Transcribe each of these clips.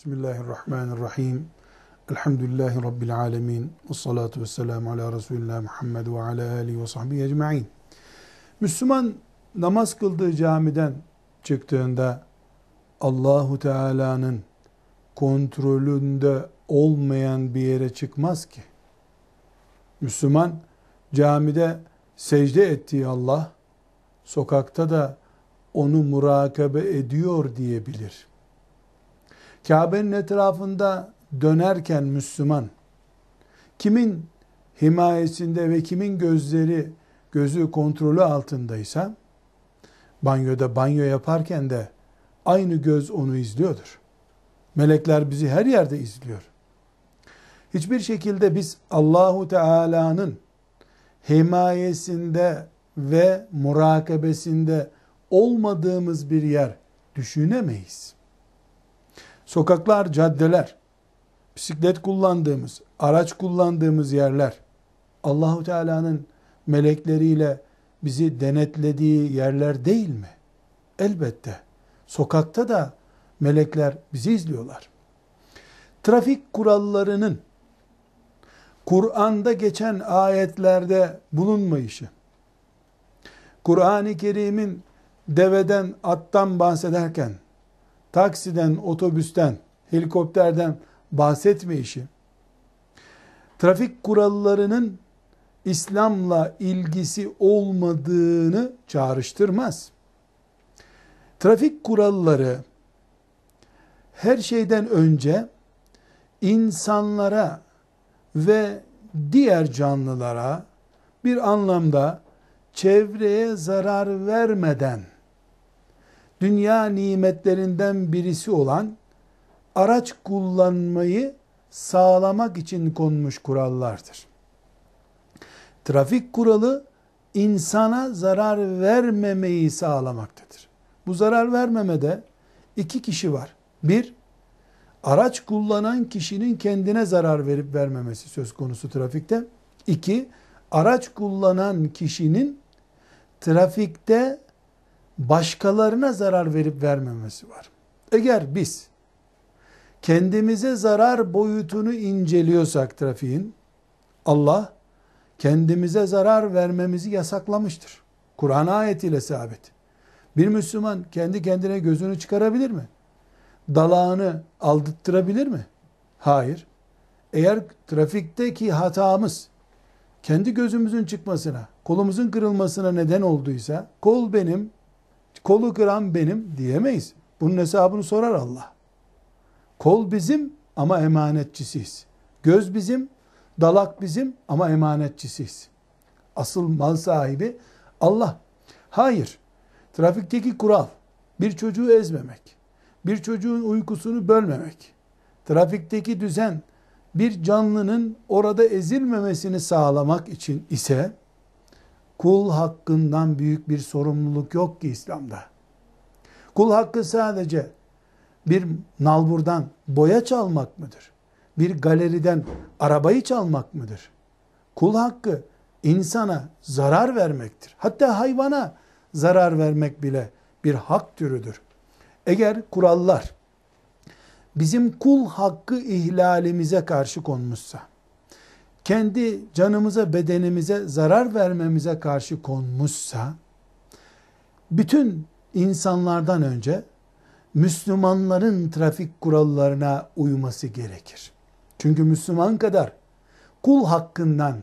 Bismillahirrahmanirrahim. Elhamdülillahi Rabbil alemin. Ve salatu ve selamu ala Resulillah Muhammed ve ala alihi ve sahbihi ecma'in. Müslüman namaz kıldığı camiden çıktığında Allahu Teala'nın kontrolünde olmayan bir yere çıkmaz ki. Müslüman camide secde ettiği Allah sokakta da onu murakabe ediyor diyebilir. Kabe'nin etrafında dönerken Müslüman kimin himayesinde ve kimin gözleri gözü kontrolü altındaysa banyoda banyo yaparken de aynı göz onu izliyordur. Melekler bizi her yerde izliyor. Hiçbir şekilde biz Allahu Teala'nın himayesinde ve murakabesinde olmadığımız bir yer düşünemeyiz sokaklar, caddeler, bisiklet kullandığımız, araç kullandığımız yerler Allahu Teala'nın melekleriyle bizi denetlediği yerler değil mi? Elbette. Sokakta da melekler bizi izliyorlar. Trafik kurallarının Kur'an'da geçen ayetlerde bulunmayışı, Kur'an-ı Kerim'in deveden, attan bahsederken taksiden, otobüsten, helikopterden bahsetme işi, trafik kurallarının İslam'la ilgisi olmadığını çağrıştırmaz. Trafik kuralları her şeyden önce insanlara ve diğer canlılara bir anlamda çevreye zarar vermeden dünya nimetlerinden birisi olan araç kullanmayı sağlamak için konmuş kurallardır. Trafik kuralı insana zarar vermemeyi sağlamaktadır. Bu zarar vermemede iki kişi var. Bir, araç kullanan kişinin kendine zarar verip vermemesi söz konusu trafikte. İki, araç kullanan kişinin trafikte başkalarına zarar verip vermemesi var. Eğer biz kendimize zarar boyutunu inceliyorsak trafiğin, Allah kendimize zarar vermemizi yasaklamıştır. Kur'an ayetiyle sabit. Bir Müslüman kendi kendine gözünü çıkarabilir mi? Dalağını aldıttırabilir mi? Hayır. Eğer trafikteki hatamız kendi gözümüzün çıkmasına, kolumuzun kırılmasına neden olduysa, kol benim, kolu kıran benim diyemeyiz. Bunun hesabını sorar Allah. Kol bizim ama emanetçisiyiz. Göz bizim, dalak bizim ama emanetçisiyiz. Asıl mal sahibi Allah. Hayır. Trafikteki kural bir çocuğu ezmemek, bir çocuğun uykusunu bölmemek, trafikteki düzen bir canlının orada ezilmemesini sağlamak için ise Kul hakkından büyük bir sorumluluk yok ki İslam'da. Kul hakkı sadece bir nalburdan boya çalmak mıdır? Bir galeriden arabayı çalmak mıdır? Kul hakkı insana zarar vermektir. Hatta hayvana zarar vermek bile bir hak türüdür. Eğer kurallar bizim kul hakkı ihlalimize karşı konmuşsa, kendi canımıza, bedenimize zarar vermemize karşı konmuşsa, bütün insanlardan önce Müslümanların trafik kurallarına uyması gerekir. Çünkü Müslüman kadar kul hakkından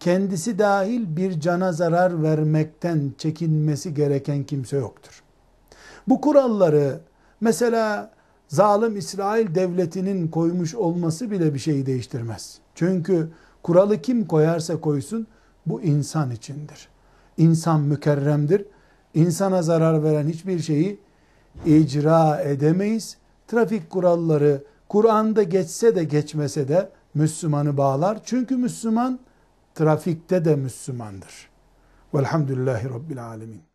kendisi dahil bir cana zarar vermekten çekinmesi gereken kimse yoktur. Bu kuralları mesela zalim İsrail devletinin koymuş olması bile bir şeyi değiştirmez. Çünkü Kuralı kim koyarsa koysun bu insan içindir. İnsan mükerremdir. İnsana zarar veren hiçbir şeyi icra edemeyiz. Trafik kuralları Kur'an'da geçse de geçmese de Müslümanı bağlar. Çünkü Müslüman trafikte de Müslümandır. Velhamdülillahi Rabbil Alemin.